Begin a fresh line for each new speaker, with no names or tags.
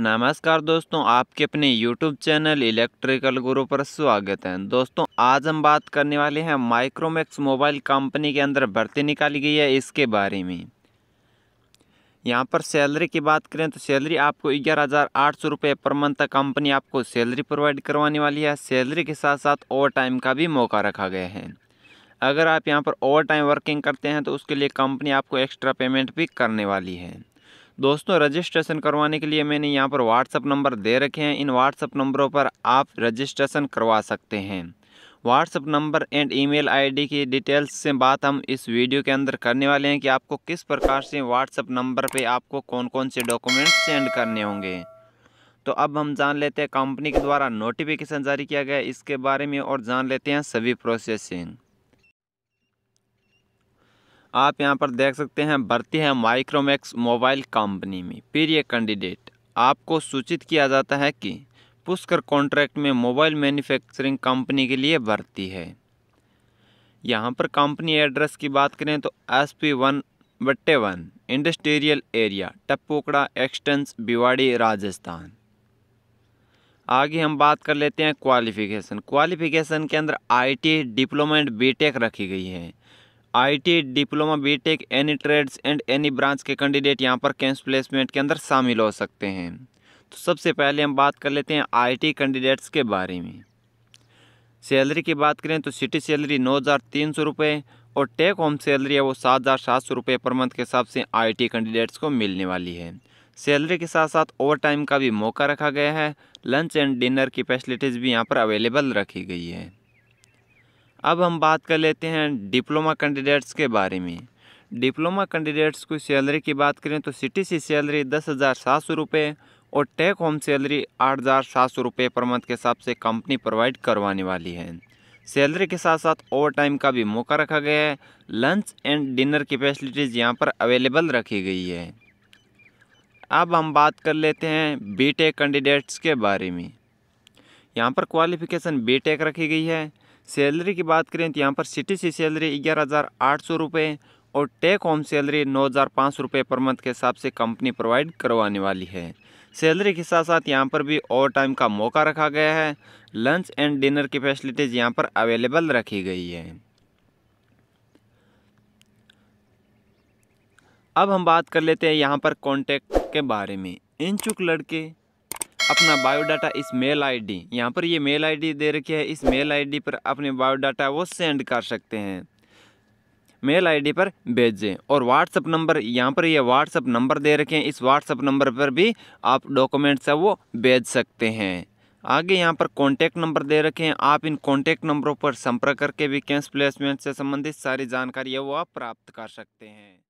नमस्कार दोस्तों आपके अपने YouTube चैनल इलेक्ट्रिकल गुरु पर स्वागत है दोस्तों आज हम बात करने वाले हैं माइक्रोमैक्स मोबाइल कंपनी के अंदर भर्ती निकाली गई है इसके बारे में यहाँ पर सैलरी की बात करें तो सैलरी आपको ग्यारह हज़ार आठ सौ रुपये पर मंथ तक कंपनी आपको सैलरी प्रोवाइड करवाने वाली है सैलरी के साथ साथ ओवर टाइम का भी मौका रखा गया है अगर आप यहाँ पर ओवर टाइम वर्किंग करते हैं तो उसके लिए कंपनी आपको एक्स्ट्रा पेमेंट भी करने वाली है दोस्तों रजिस्ट्रेशन करवाने के लिए मैंने यहाँ पर व्हाट्सअप नंबर दे रखे हैं इन व्हाट्सअप नंबरों पर आप रजिस्ट्रेशन करवा सकते हैं WhatsApp number and email ID की डिटेल्स से बात हम इस वीडियो के अंदर करने वाले हैं कि आपको किस प्रकार से व्हाट्सअप नंबर पे आपको कौन कौन से डॉक्यूमेंट्स सेंड करने होंगे तो अब हम जान लेते हैं कंपनी के द्वारा नोटिफिकेशन जारी किया गया इसके बारे में और जान लेते हैं सभी प्रोसेसिंग आप यहाँ पर देख सकते हैं भर्ती है माइक्रोमैक्स मोबाइल कंपनी में प्रिय कैंडिडेट आपको सूचित किया जाता है कि पुष्कर कॉन्ट्रैक्ट में मोबाइल मैन्युफैक्चरिंग कंपनी के लिए भर्ती है यहाँ पर कंपनी एड्रेस की बात करें तो एस पी वन बट्टे one industrial area Tapukara extension Bhiwadi Rajasthan आगे हम बात कर लेते हैं क्वालिफ़िकेशन क्वालिफ़िकेशन के अंदर आईटी डिप्लोमा एंड टेक रखी गई है IT diploma BTech any trades and any branch के कैंडिडेट यहाँ पर कैंस प्लेसमेंट के अंदर शामिल हो सकते हैं तो सबसे पहले हम बात कर लेते हैं आईटी कैंडिडेट्स के बारे में सैलरी की बात करें तो सिटी सैलरी नौ हज़ार तीन सौ रुपये और टेक होम सैलरी है वो सात हज़ार सात सौ रुपये पर मंथ के हिसाब से आईटी कैंडिडेट्स को मिलने वाली है सैलरी के साथ साथ ओवर टाइम का भी मौका रखा गया है लंच एंड डिनर की फैसिलिटीज़ भी यहाँ पर अवेलेबल रखी गई है अब हम बात कर लेते हैं डिप्लोमा कैंडिडेट्स के बारे में डिप्लोमा कैंडिडेट्स को सैलरी की बात करें तो सी सैलरी दस हज़ार सात सौ रुपये और टेक होम सैलरी आठ हज़ार सात सौ रुपये पर मंथ के हिसाब से कंपनी प्रोवाइड करवाने वाली है सैलरी के साथ साथ ओवर टाइम का भी मौका रखा गया है लंच एंड डिनर की फैसिलिटीज़ यहाँ पर अवेलेबल रखी गई है अब हम बात कर लेते हैं बी कैंडिडेट्स के बारे में यहाँ पर क्वालिफ़िकेशन बी रखी गई है सैलरी की बात करें तो यहाँ पर सिटी सी सैलरी ग्यारह हज़ार आठ सौ रुपये और टेक होम सैलरी नौ हज़ार पाँच सौ रुपये पर मंथ के हिसाब से कंपनी प्रोवाइड करवाने वाली है सैलरी के साथ साथ यहाँ पर भी ओवर टाइम का मौका रखा गया है लंच एंड डिनर की फैसिलिटीज़ यहाँ पर अवेलेबल रखी गई है अब हम बात कर लेते हैं यहाँ पर कॉन्टैक्ट के बारे में इन चुक लड़के अपना बायोडाटा इस मेल आईडी यहाँ पर ये मेल आईडी दे रखी है इस मेल आईडी पर अपने बायोडाटा वो सेंड कर सकते हैं मेल आईडी पर भेजें और व्हाट्सअप नंबर यहाँ पर ये व्हाट्सअप नंबर दे रखे हैं इस व्हाट्सअप नंबर पर भी आप डॉक्यूमेंट्स है वो भेज सकते हैं आगे यहाँ पर कॉन्टैक्ट नंबर दे रखे हैं आप इन कॉन्टैक्ट नंबरों पर संपर्क करके भी कैंस प्लेसमेंट से संबंधित सारी जानकारी है वो आप प्राप्त कर सकते हैं